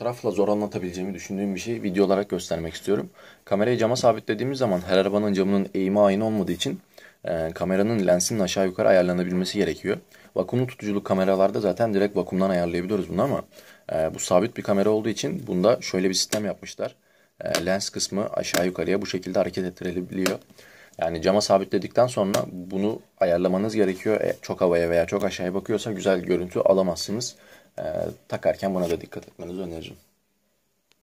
fotoğrafla zor anlatabileceğimi düşündüğüm bir şey video olarak göstermek istiyorum. Kamerayı cama sabitlediğimiz zaman her arabanın camının eğimi aynı olmadığı için e, kameranın lensinin aşağı yukarı ayarlanabilmesi gerekiyor. Vakumlu tutuculu kameralarda zaten direkt vakumdan ayarlayabiliyoruz bunu ama e, bu sabit bir kamera olduğu için bunda şöyle bir sistem yapmışlar. E, lens kısmı aşağı yukarıya bu şekilde hareket ettirebiliyor. Yani cama sabitledikten sonra bunu ayarlamanız gerekiyor. E, çok havaya veya çok aşağıya bakıyorsa güzel görüntü alamazsınız. E, takarken buna da dikkat etmenizi öneririm.